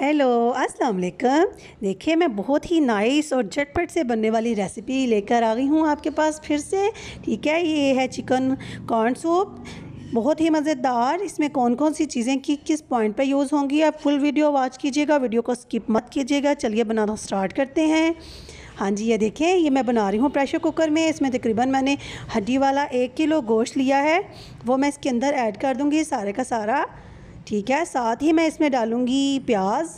hello अस्सलाम वालेकुम देखिए मैं बहुत ही नाइस और झटपट से बनने वाली रेसिपी लेकर आ गई हूँ आपके पास फिर से ठीक है ये है चिकन कॉर्न सूप बहुत ही मज़ेदार इसमें कौन कौन सी चीज़ें कि किस पॉइंट पर यूज़ होंगी आप फुल वीडियो वॉच कीजिएगा वीडियो को स्किप मत कीजिएगा चलिए बनाना स्टार्ट करते हैं हाँ जी ये देखें ये मैं बना रही हूँ प्रेशर कुकर में इसमें तकरीबन मैंने हड्डी वाला एक किलो गोश्त लिया है वो मैं इसके अंदर ऐड कर दूँगी सारे का सारा ठीक है साथ ही मैं इसमें डालूँगी प्याज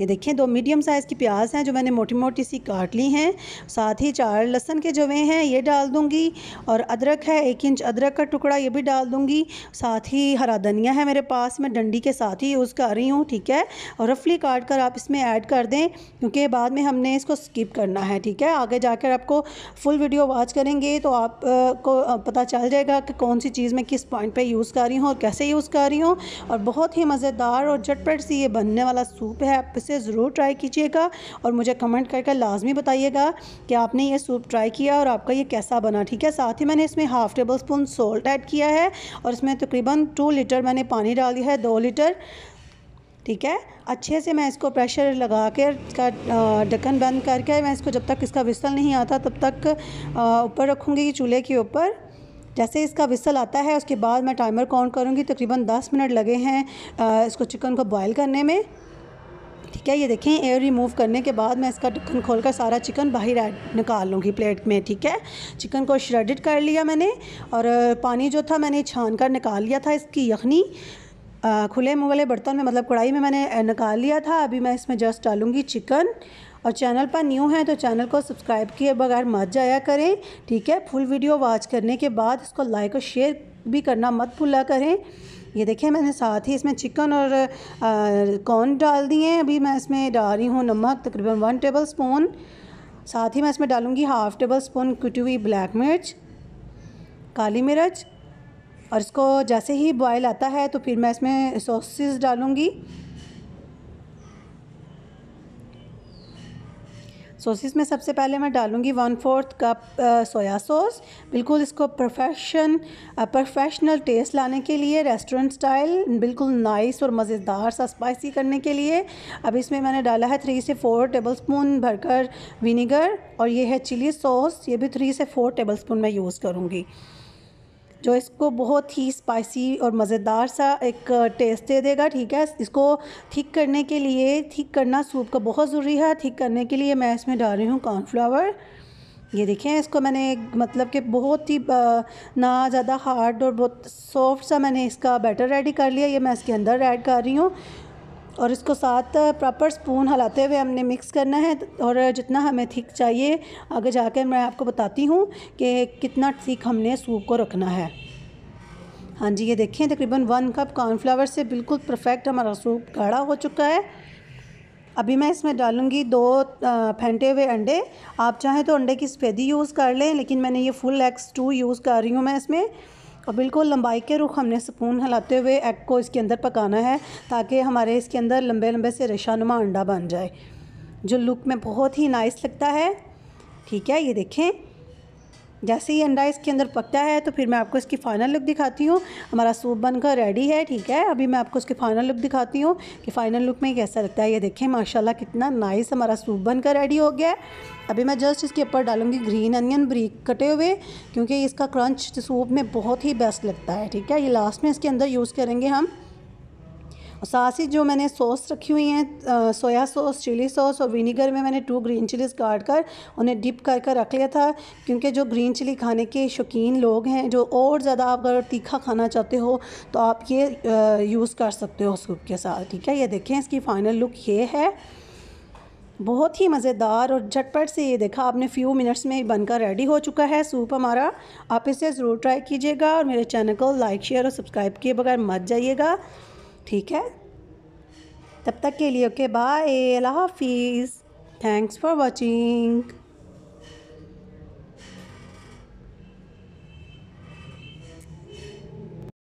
ये देखें दो मीडियम साइज़ की प्याज हैं जो मैंने मोटी मोटी सी काट ली हैं साथ ही चार लहसन के जवे हैं ये डाल दूंगी और अदरक है एक इंच अदरक का टुकड़ा ये भी डाल दूंगी साथ ही हरा धनिया है मेरे पास मैं डंडी के साथ ही यूज़ कर रही हूँ ठीक है और रफली काट कर आप इसमें ऐड कर दें क्योंकि बाद में हमने इसको स्किप करना है ठीक है आगे जाकर आपको फुल वीडियो वॉच करेंगे तो आपको पता चल जाएगा कि कौन सी चीज़ मैं किस पॉइंट पर यूज़ कर रही हूँ और कैसे यूज़ कर रही हूँ और बहुत ही मज़ेदार और झटपट सी ये बनने वाला सूप है आप से ज़रूर ट्राई कीजिएगा और मुझे कमेंट करके लाजमी बताइएगा कि आपने ये सूप ट्राई किया और आपका ये कैसा बना ठीक है साथ ही मैंने इसमें half tablespoon salt add किया है और इसमें तकरीबन टू लीटर मैंने पानी डाल दिया है दो लीटर ठीक है अच्छे से मैं इसको प्रेशर लगा कर इसका ढक्कन बंद करके मैं इसको जब तक इसका विसल नहीं आता तब तक ऊपर रखूँगी चूल्हे के ऊपर जैसे इसका विसल आता है उसके बाद मैं टाइमर काउंट करूँगी तकरीबन 10 मिनट लगे हैं इसको चिकन को बॉयल करने में ठीक है ये देखें एयर रिमूव करने के बाद मैं इसका ढक्कन खोल कर सारा चिकन बाहर निकाल लूँगी प्लेट में ठीक है चिकन को श्रेडिड कर लिया मैंने और पानी जो था मैंने छान कर निकाल लिया था इसकी यखनी खुले मुगले बर्तन में मतलब कढ़ाई में मैंने निकाल लिया था अभी मैं इसमें जस्ट डालूँगी चिकन और चैनल पर न्यू है तो चैनल को सब्सक्राइब किए बगैर मत जाया करें ठीक है फुल वीडियो वॉच करने के बाद इसको लाइक और शेयर भी करना मत भूला करें ये देखिए मैंने साथ ही इसमें चिकन और कॉर्न डाल दिए हैं अभी मैं इसमें डाल रही हूँ नमक तकरीबन वन टेबल स्पून साथ ही मैं इसमें डालूँगी हाफ़ टेबल स्पून कुटी हुई ब्लैक मिर्च काली मिर्च और इसको जैसे ही बॉयल आता है तो फिर मैं इसमें सॉसेस डालूँगी सॉसेस में सबसे पहले मैं डालूँगी one fourth cup soya sauce बिल्कुल इसको प्रोफेशन प्रोफेशनल टेस्ट लाने के लिए रेस्टोरेंट स्टाइल बिल्कुल नाइस और मज़ेदार सा स्पाइसी करने के लिए अब इसमें मैंने डाला है थ्री से फोर टेबल स्पून भरकर विनीगर और ये है चिली सॉस ये भी थ्री से फोर टेबल स्पून मैं यूज़ करूँगी जो इसको बहुत ही स्पाइसी और मज़ेदार सा एक टेस्ट दे देगा ठीक है इसको ठीक करने के लिए ठीक करना सूप का बहुत ज़रूरी है ठीक करने के लिए मैं इसमें डाल रही हूँ कॉर्नफ्लावर ये देखें इसको मैंने मतलब कि बहुत ही ना ज़्यादा हार्ड और बहुत सॉफ्ट सा मैंने इसका बैटर रेडी कर लिया ये मैं इसके अंदर ऐड कर रही हूँ और इसको साथ प्रॉपर स्पून हलाते हुए हमने मिक्स करना है और जितना हमें थिक चाहिए आगे जाकर मैं आपको बताती हूँ कि कितना थिक हमने सूप को रखना है हाँ जी ये देखें तकरीबन वन कप कॉर्नफ्लावर से बिल्कुल परफेक्ट हमारा सूप गाढ़ा हो चुका है अभी मैं इसमें डालूंगी दो फेंटे हुए अंडे आप चाहें तो अंडे की सफ़ेदी यूज़ कर लें लेकिन मैंने ये फुल एक्स टू यूज़ कर रही हूँ मैं इसमें और बिल्कुल लंबाई के रुख हमने सुकून हिलाते हुए एग को इसके अंदर पकाना है ताकि हमारे इसके अंदर लंबे लंबे से रेशानुमा अंडा बन जाए जो लुक में बहुत ही नाइस लगता है ठीक है ये देखें जैसे ही अंडा इसके अंदर पकता है तो फिर मैं आपको इसकी फ़ाइनल लुक दिखाती हूँ हमारा सूप बनकर रेडी है ठीक है अभी मैं आपको इसकी फ़ाइनल लुक दिखाती हूँ कि फ़ाइनल लुक में कैसा लगता है ये देखें माशाल्लाह कितना नाइस हमारा सूप बनकर रेडी हो गया है अभी मैं जस्ट इसके ऊपर डालूँगी ग्रीन अनियन ब्रीक कटे हुए क्योंकि इसका क्रंच सूप में बहुत ही बेस्ट लगता है ठीक है ये लास्ट में इसके अंदर यूज़ करेंगे हम साथ ही जो मैंने सॉस रखी हुई हैं सोया सॉस चिली सॉस और विनीगर में मैंने टू ग्रीन चिलीज काट कर उन्हें डिप कर कर रख लिया था क्योंकि जो ग्रीन चिली खाने के शौकीन लोग हैं जो और ज़्यादा आप अगर तीखा खाना चाहते हो तो आप ये यूज़ कर सकते हो सूप के साथ ठीक है ये देखें इसकी फ़ाइनल लुक ये है बहुत ही मज़ेदार और झटपट से ये देखा आपने फ्यू मिनट्स में ही बनकर रेडी हो चुका है सूप हमारा आप इसे ज़रूर ट्राई कीजिएगा और मेरे चैनल को लाइक शेयर और सब्सक्राइब किए बगैर मत जाइएगा ठीक है तब तक के लिए ओके बाय अल्लाह हाफिज़ थैंक्स फॉर वॉचिंग